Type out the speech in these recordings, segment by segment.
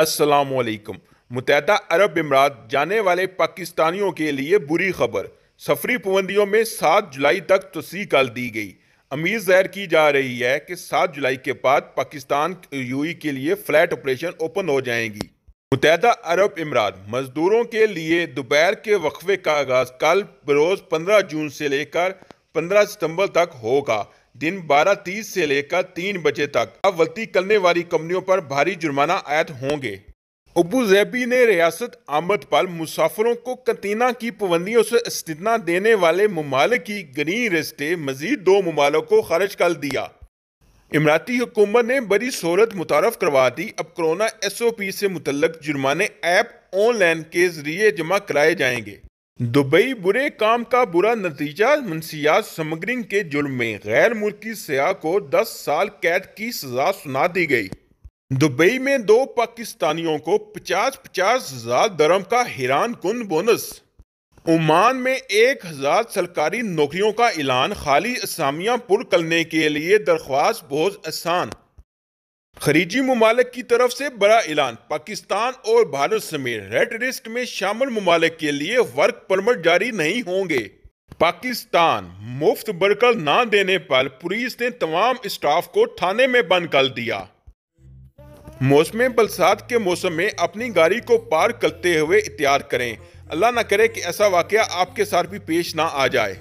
असलकम मुतहदा अरब इमारात जाने वाले पाकिस्तानियों के लिए बुरी खबर सफरी पाबंदियों में सात जुलाई तक तोसी कर दी गई अमीर जहर की जा रही है कि सात जुलाई के बाद पाकिस्तान यूई के लिए फ्लैट ऑपरेशन ओपन हो जाएंगी मुतहद अरब इमारात मजदूरों के लिए दोपहर के वक्फे का आगाज कल बरोज़ पंद्रह जून से लेकर पंद्रह सितंबर तक होगा दिन 12:30 से लेकर तीन बजे तक अब गलती करने वाली कंपनियों पर भारी जुर्माना आयद होंगे अबू जैबी ने रियासत आमद पर मुसाफिरों को कतीना की पाबंदियों से इस्तना देने वाले ममालिक की ग्रीन रिश्ते मजीद दो ममालक को खारिज कर दिया इमराती हुकूमत ने बड़ी सहूलत मुतारफ करवा दी अब कोरोना एस ओ पी से मुतलक जुर्माने ऐप ऑनलाइन के जरिए जमा कराए जाएंगे दुबई बुरे काम का बुरा नतीजा मुंशियात समग्रिंग के जुर्म में गैर मुल्की सयाह को 10 साल कैद की सजा सुना दी गई दुबई में दो पाकिस्तानियों को 50 पचास हजार दरम का हैरान कन बोनस ओमान में एक हजार सरकारी नौकरियों का ऐलान खाली असामिया पुर करने के लिए दरख्वास्त बहुत आसान खरीजी ममालक की तरफ से बड़ा ऐलान पाकिस्तान और भारत समेत रेड लिस्ट में शामिल ममालक के लिए वर्क परमिट जारी नहीं होंगे पाकिस्तान मुफ्त बरकल ना देने पर पुलिस ने तमाम स्टाफ को थाने में बंद कर दिया मौसम बरसात के मौसम में अपनी गाड़ी को पार करते हुए एहतियात करें अल्लाह ना करे कि ऐसा वाक़ आपके साथ भी पेश ना आ जाए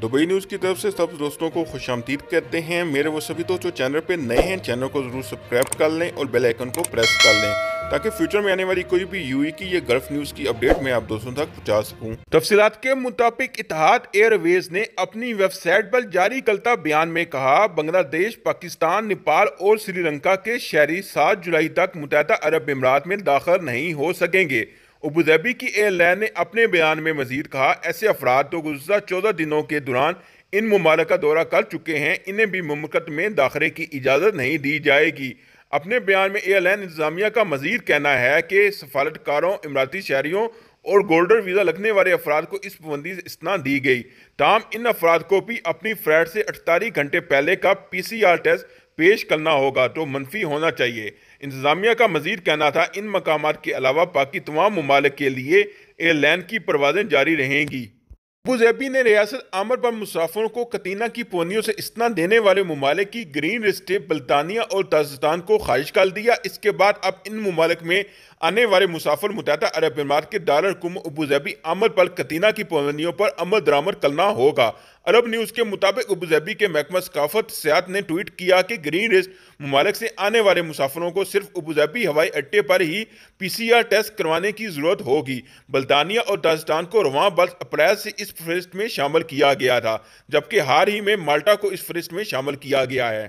दुबई न्यूज़ की तरफ से सब दोस्तों को खुश आमदीद कहते हैं मेरे वो सभी दोस्त जो चैनल पे नए हैं चैनल को ज़रूर सब्सक्राइब कर लें और बेल आइकन को प्रेस कर लें ताकि फ्यूचर में आने वाली कोई भी यूई की या गल्फ न्यूज़ की अपडेट मैं आप दोस्तों तक पहुंचा सकूं। तफसीत के मुताबिक इतिहाद एयरवेज ने अपनी वेबसाइट पर जारी करता बयान में कहा बांग्लादेश पाकिस्तान नेपाल और श्रीलंका के शहरी सात जुलाई तक मुतहदा अरब इमारात में दाखिल नहीं हो सकेंगे अबूधाबी की एयरलाइन ने अपने बयान में मजीद कहा ऐसे अफराद तो गुजा चौदह दिनों के दौरान इन ममालक का दौरा कर चुके हैं इन्हें भी ममकत में दाखिले की इजाज़त नहीं दी जाएगी अपने बयान में एयरलाइन इंतजामिया का मजीद कहना है कि सफारतकारों इमराती शहरीों और गोल्डन वीज़ा लगने वाले अफराद को इस पाबंदी से इतना दी गई ताम इन अफराद को भी अपनी फ्लैट से अठतालीस घंटे पहले का पी सी आर टेस्ट पेश करना होगा जो तो मनफी होना चाहिए इंतजामिया का मजीद कहना था इन मकाम के अलावा बाकी तमाम ममालिक के लिए एयरलाइन की परवाजें जारी रहेंगी अबूजैबी ने रियासत आमर पर मुसाफरों को कतीना की पोनियों से इस्तना देने वाले ममालिक की ग्रीन रिस्टे बल्तानिया और ताजस्तान को खारिज कर दिया इसके बाद अब इन ममालिक में आने वाले मुसाफिर मुतहदा अरब अमारात के डॉलर कुम अबूजैबी अमल पर कतीना की पाबंदियों पर अमल दरामद करना होगा अरब न्यूज़ के मुताबिक अबूजैबी के महकमा सकाफत सियात ने ट्वीट किया कि ग्रीन लिस्ट ममालिक से आने वाले मुसाफिरों को सिर्फ अबूजैबी हवाई अड्डे पर ही पी सी आर टेस्ट करवाने की ज़रूरत होगी बल्तानिया और ताजिस्तान को रवा बल्स अप्रैल से इस फहरिस्त में शामिल किया गया था जबकि हाल ही में माल्टा को इस फहरिस्त में शामिल किया गया है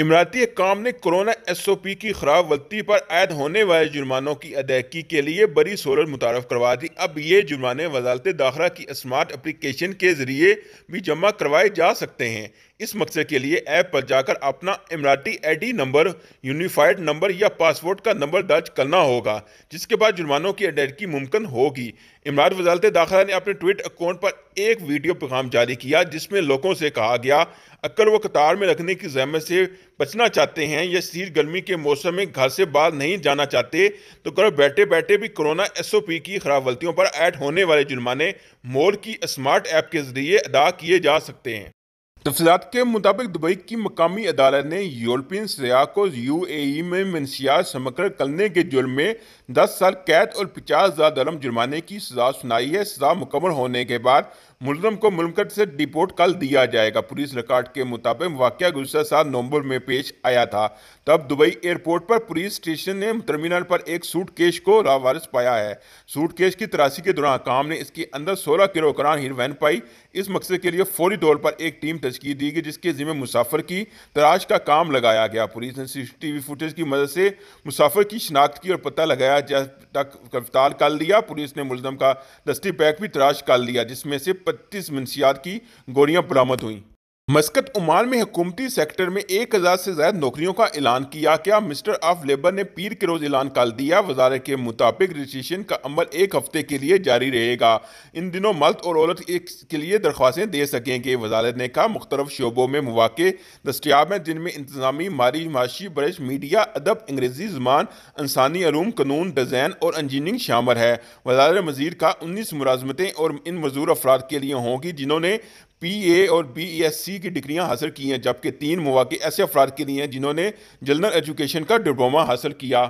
इमराती काम ने कोरोना एसओपी की खराब वर्ती पर आयद होने वाले जुर्मानों की अदायगी के लिए बड़ी सहूलत मुतारफ करवा दी अब ये जुर्माने वजालत दाखिला की स्मार्ट अप्लीकेशन के जरिए भी जमा करवाए जा सकते हैं इस मकसद के लिए ऐप पर जाकर अपना Emirati ID number unified number या पासपोर्ट का नंबर दर्ज करना होगा जिसके बाद जुर्मानों की अदायगी मुमकिन होगी इमरात वजारत दाखिला ने अपने ट्विट अकाउंट पर एक वीडियो पैगाम जारी किया जिसमें लोगों से कहा गया अगर व कतार में रखने की जहमत से बचना चाहते हैं या शीर गर्मी के मौसम में घर से बाहर नहीं जाना चाहते तो घर बैठे बैठे भी कोरोना एस ओ पी की खराब गलतियों पर ऐड होने वाले जुर्माने मोर की स्मार्ट ऐप के जरिए अदा किए जा सकते हैं तफसलत के मुताबिक दुबई की मकामी अदालत ने यूरोपियन सयाह को यू ए ई में मनशियात समकर करने के जुर्म में दस साल कैद और पचास हज़ार दरम जुर्माने की सजा सुनाई है सजा मुकम्मल होने के बाद मुलम को मुलकट से डिपोर्ट कर दिया जाएगा पुलिस रिकॉर्ड के मुताबिक वाक्य गुजर साल नवंबर में पेश आया था तब दुबई एयरपोर्ट पर पुलिस स्टेशन ने टर्मिनल पर एक सूट केश को रावारस पाया है सूट केश की तलाशी के दौरान काम ने इसके अंदर सोलह किलोग्राम हिरवैन पाई इस मकसद के लिए फौरी तौर पर एक टीम तश्कील दी गई जिसके जिम्मे मुसाफर की तलाश का काम लगाया गया पुलिस ने सीसीटीवी फुटेज की मदद से मुसाफर की शनाख्त की और पता लगाया तक गिरफ्तार कर लिया पुलिस ने मुलजम का दस्ती बैग भी तलाश कर लिया जिसमें से पच्चीस मनसियात की गोलियाँ बरामद हुई मस्कत उमान में हुकूमती सेक्टर में एक हज़ार से ज्यादा नौकरियों का ऐलान किया गया मिस्टर ऑफ लेबर ने पीर के रोज़ ऐलान कर दिया वजारत के मुताबिक रजिस्ट्रेशन का अमल एक हफ्ते के लिए जारी रहेगा इन दिनों मर्द और औरत के लिए दरख्वास्तें दे सकेंगे वजारत ने कहा मुख्तलिफ शोबों में मौाक़े दस्तियाब हैं जिनमें इंतजामी माली माशी ब्रश मीडिया अदब अंग्रेज़ी जुबान इंसानी अरूम कानून डिज़ाइन और इंजीनियरिंग शामिल है वजारत मजीद का उन्नीस मुलाजमतें और इन मजदूर अफराद के लिए होंगी जिन्होंने पी ए और बी ई एस सी की डिग्रियां हासिल की हैं जबकि तीन मौाक़े ऐसे अफराद के लिए हैं जिन्होंने जनरल एजुकेशन का डिप्लोमा हासिल किया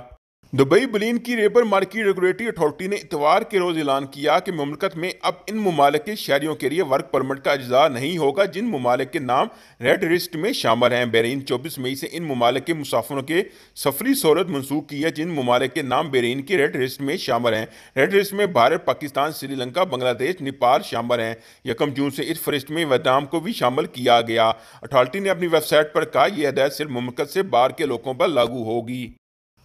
दुबई बलिन की रेबर मार्केट रेगुलेटरी अथॉरिटी ने इतवार के रोज ऐलान किया कि ममलकत में अब इन ममालिक के के लिए वर्क परमिट का अज्जा नहीं होगा जिन ममालिक के नाम रेड लिस्ट में शामिल हैं बेरीन चौबीस मई से इन ममालिक के मुसाफरों के सफरी सहूलत मनसूख की है जिन ममालिक के नाम बेरीन की रेड लिस्ट में शामिल हैं रेड लिस्ट में भारत पाकिस्तान श्रीलंका बांग्लादेश नेपाल शामिल हैं यकम जून से इस फहरिस्त में वियतनाम को भी शामिल किया गया अथॉरिटी ने अपनी वेबसाइट पर कहा यह हदायत सिर्फ ममलकत से बाहर के लोगों पर लागू होगी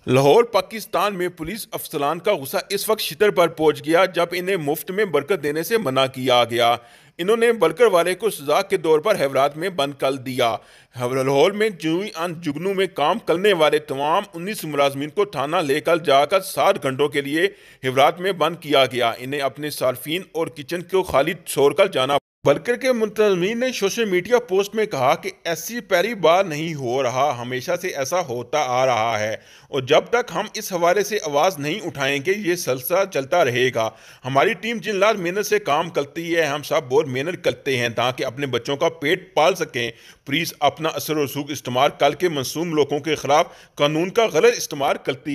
लाहौर पाकिस्तान में पुलिस अफसरान का गुस्सा इस वक्त शितर पर पहुंच गया जब इन्हें मुफ्त में बरकत देने से मना किया गया इन्होंने बलकर वाले को सजा के दौर पर हैवरात में बंद कर दिया हवरलहोल में जुई अन जुगनू में काम करने वाले तमाम उन्नीस मुलाजमीन को थाना लेकर जाकर सात घंटों के लिए हिवरात में बंद किया गया इन्हें अपने सार्फिन और किचन को खाली छोड़कर जाना बलकर के मुंतजमी ने सोशल मीडिया पोस्ट में कहा कि ऐसी पहली बार नहीं हो रहा हमेशा से ऐसा होता आ रहा है और जब तक हम इस हवाले से आवाज़ नहीं उठाएंगे ये सिलसिला चलता रहेगा हमारी टीम जिन लाल मेहनत से काम करती है हम सब बहुत मेहनत करते हैं ताकि अपने बच्चों का पेट पाल सकें प्लीज़ अपना असर रसूख इस्तेमाल के मसूम लोगों के खिलाफ कानून का गलत इस्तेमाल करती